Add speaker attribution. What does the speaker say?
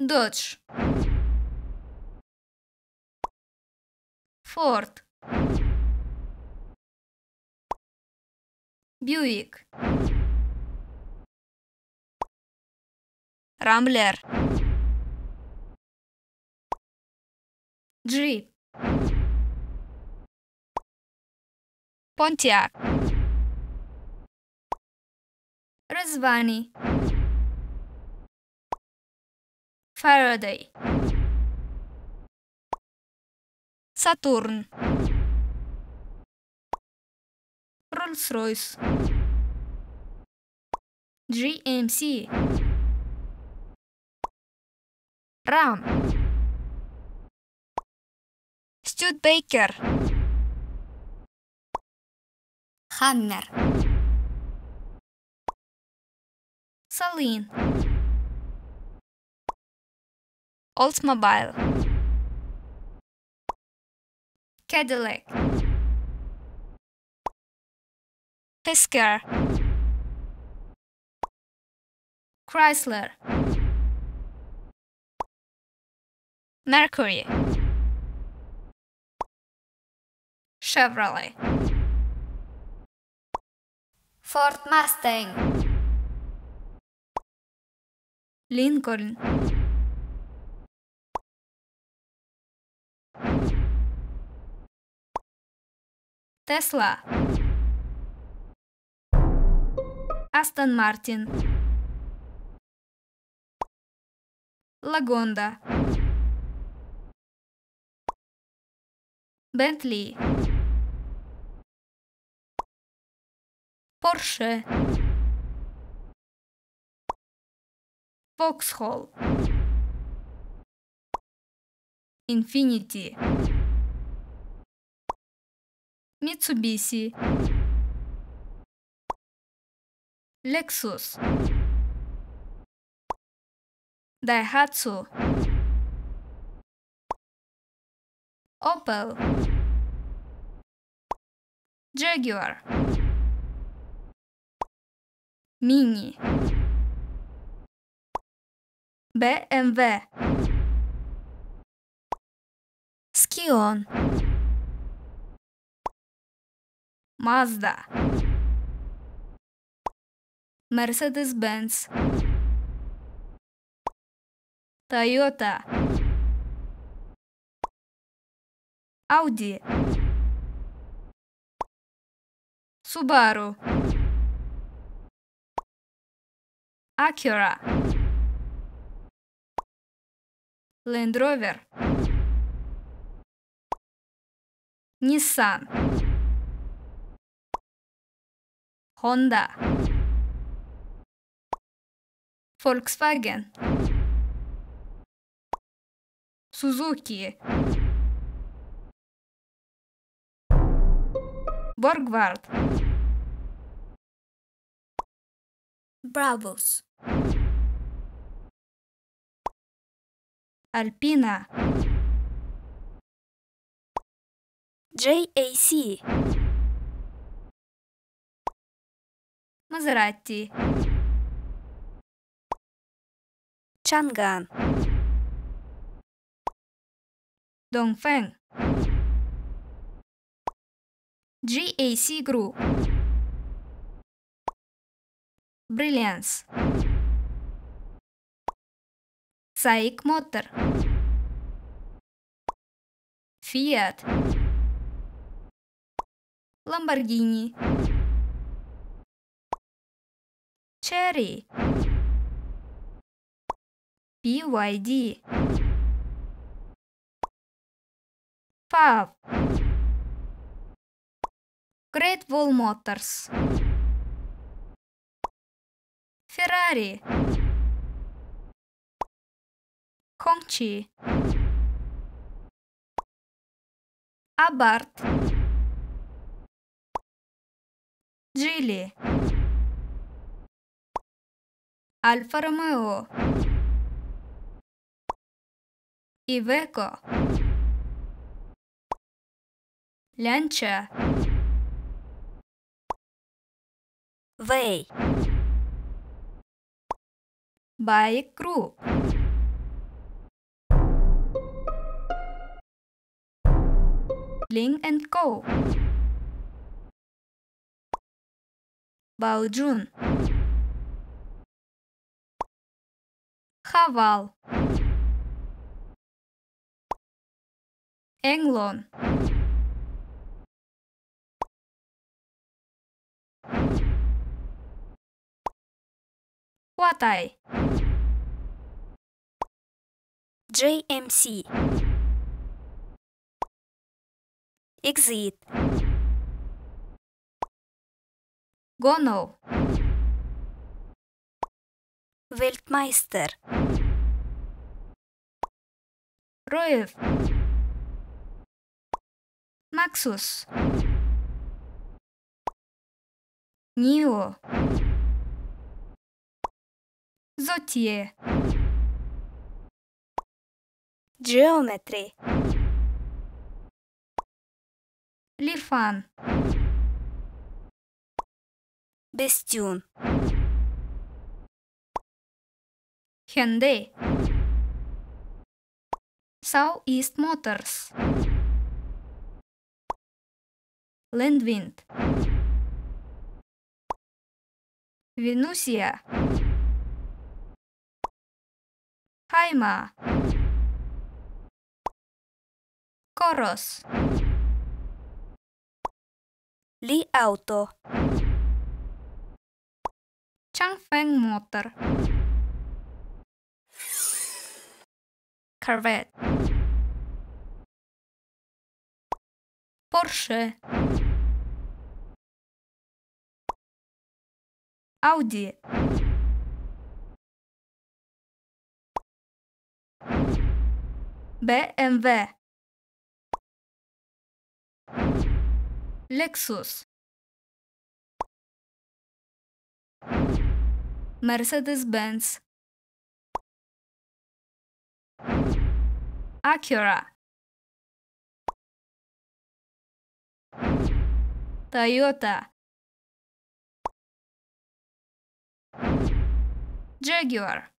Speaker 1: Додж. Форд. Бьюик. Рамблер. Джип. Понтиак. Развани. Фарадей. Сатурн. Rolls-Royce. GMC. RAM. Studebaker. Хаммер. Салин. Oldsmobile Cadillac Fisker Chrysler Mercury Chevrolet Ford Mustang Lincoln Тесла. Астон Мартин. Лагонда. Бентли. Порше. Фоксхолл. Инфинити. Mitsubishi Lexus Daihatsu Opel Jaguar Mini BMW Skion Mazda. Mercedes-Benz. Toyota. Audi. Subaru. Acura. Land Rover. Nissan. Honda. Volkswagen. Suzuki. Borgward. Bravos. Alpina. JAC. Мазератти. Чанган. Дongfeng. GAC Group. Brilliance. Saik Motor. Fiat. Lamborghini. Cherry. BYD. Fab. Great Wall Motors. Ferrari. Kongchi. Abarth. Geely. Alfa Romeo Iveco Lancia Way Bike crew Ling and Co Baojun. Jun Хавал. Энглон. Хватай. JMC. Exit. Гоно. Weltmeister Roev Maxus Nio Zotie Geometry Lifan Bestune Hyundai Southeast Motors Landwind Venusia Haima Koros Li Auto Changfeng Motor Corvette. Porsche. Audi. BMW. Lexus. Mercedes-Benz. Acura. Toyota Jaguar